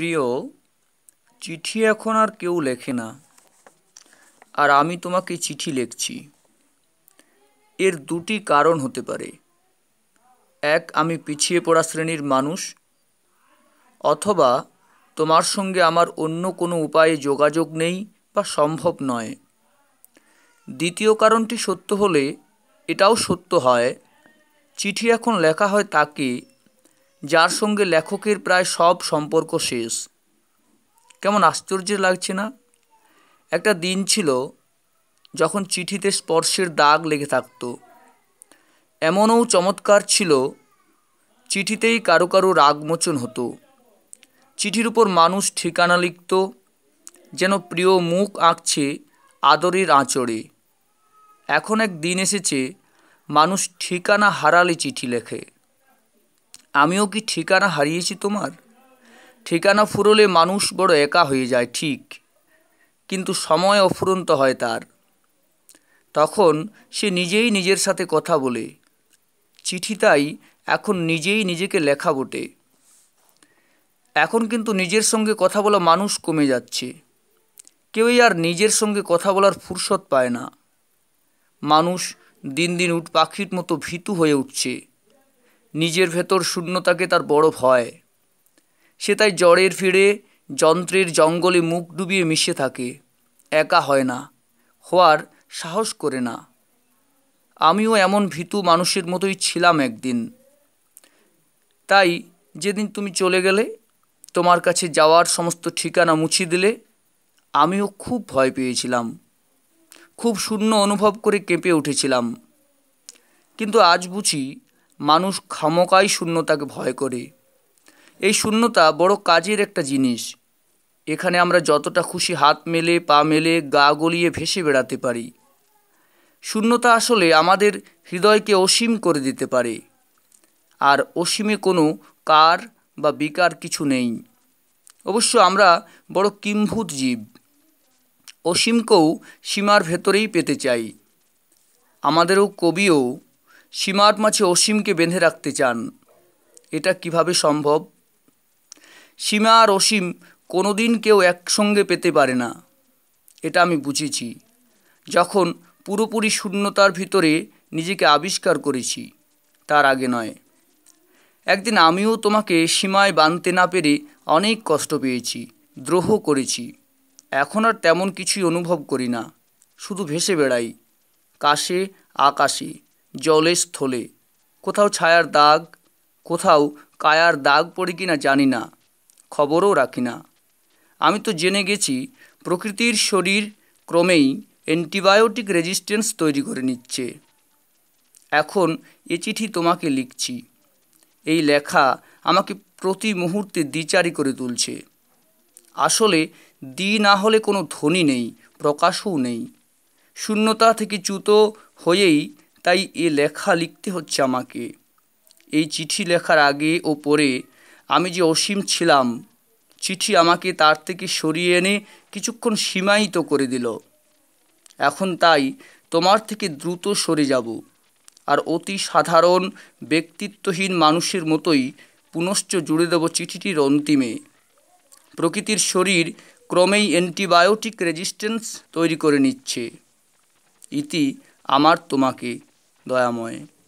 প্রিয় চিঠি এখন আর কেউ লেখে না আর আমি তোমাকে চিঠি লিখছি এর দুটি কারণ হতে পারে এক আমি পিছিয়ে পড়া শ্রেণীর মানুষ অথবা তোমার সঙ্গে আমার অন্য কোনো উপায়ে যোগাযোগ নেই বা সম্ভব নয় দ্বিতীয় কারণটি সত্য হলে এটাও সত্য হয় চিঠি এখন লেখা হয় তাকে যার সঙ্গে লেখকের প্রায় সব সম্পর্ক শেষ কেমন আশ্চর্য লাগছে না একটা দিন ছিল যখন চিঠিতে স্পর্শের দাগ লেগে থাকত এমনও চমৎকার ছিল চিঠিতেই কারো কারো রাগমোচন হতো চিঠির উপর মানুষ ঠিকানা লিখত যেন প্রিয় মুখ আঁকছে আদরের আঁচড়ে এখন এক দিন এসেছে মানুষ ঠিকানা হারালে চিঠি লেখে আমিও কি ঠিকানা হারিয়েছি তোমার ঠিকানা ফুরলে মানুষ বড় একা হয়ে যায় ঠিক কিন্তু সময় অফুরন্ত হয় তার তখন সে নিজেই নিজের সাথে কথা বলে চিঠি তাই এখন নিজেই নিজেকে লেখা বটে এখন কিন্তু নিজের সঙ্গে কথা বলা মানুষ কমে যাচ্ছে কেউই আর নিজের সঙ্গে কথা বলার ফুরসত পায় না মানুষ দিন দিন উঠ পাখির মতো ভীতু হয়ে উঠছে নিজের ভেতর শূন্যতাকে তার বড় ভয় সে তাই জ্বরের ফিরে যন্ত্রের জঙ্গলে মুখ ডুবিয়ে মিশে থাকে একা হয় না হওয়ার সাহস করে না আমিও এমন ভীতু মানুষের মতোই ছিলাম একদিন তাই যেদিন তুমি চলে গেলে তোমার কাছে যাওয়ার সমস্ত ঠিকানা মুছি দিলে আমিও খুব ভয় পেয়েছিলাম খুব শূন্য অনুভব করে কেঁপে উঠেছিলাম কিন্তু আজ বুঝি মানুষ ক্ষমকাই শূন্যতাকে ভয় করে এই শূন্যতা বড় কাজের একটা জিনিস এখানে আমরা যতটা খুশি হাত মেলে পা মেলে গা গলিয়ে ভেসে বেড়াতে পারি শূন্যতা আসলে আমাদের হৃদয়কে অসীম করে দিতে পারে আর অসীমে কোনো কার বা বিকার কিছু নেই অবশ্য আমরা বড় কিম্ভূত জীব অসীমকেও সীমার ভেতরেই পেতে চাই আমাদেরও কবিও সীমার মাঝে অসীমকে বেঁধে রাখতে চান এটা কিভাবে সম্ভব সীমা আর অসীম কোনো দিন কেউ একসঙ্গে পেতে পারে না এটা আমি বুঝেছি যখন পুরোপুরি শূন্যতার ভিতরে নিজেকে আবিষ্কার করেছি তার আগে নয় একদিন আমিও তোমাকে সীমায় বাঁধতে না পেরে অনেক কষ্ট পেয়েছি দ্রোহ করেছি এখন আর তেমন কিছুই অনুভব করি না শুধু ভেসে বেড়াই কাশে আকাশে জলে স্থলে কোথাও ছায়ার দাগ কোথাও কায়ার দাগ পড়ে কি না জানি না খবরও রাখি না আমি তো জেনে গেছি প্রকৃতির শরীর ক্রমেই অ্যান্টিবায়োটিক রেজিস্ট্যান্স তৈরি করে নিচ্ছে এখন এ চিঠি তোমাকে লিখছি এই লেখা আমাকে প্রতি মুহূর্তে দ্বিচারি করে তুলছে আসলে দি না হলে কোনো ধ্বনি নেই প্রকাশও নেই শূন্যতা থেকে চ্যুত হয়েই তাই এ লেখা লিখতে হচ্ছে আমাকে এই চিঠি লেখার আগে ও পরে আমি যে অসীম ছিলাম চিঠি আমাকে তার থেকে সরিয়ে এনে কিছুক্ষণ সীমায়িত করে দিল এখন তাই তোমার থেকে দ্রুত সরে যাব আর অতি সাধারণ ব্যক্তিত্বহীন মানুষের মতোই পুনশ্চ জুড়ে দেব চিঠিটির অন্তিমে প্রকৃতির শরীর ক্রমেই অ্যান্টিবায়োটিক রেজিস্ট্যান্স তৈরি করে নিচ্ছে ইতি আমার তোমাকে doy amor y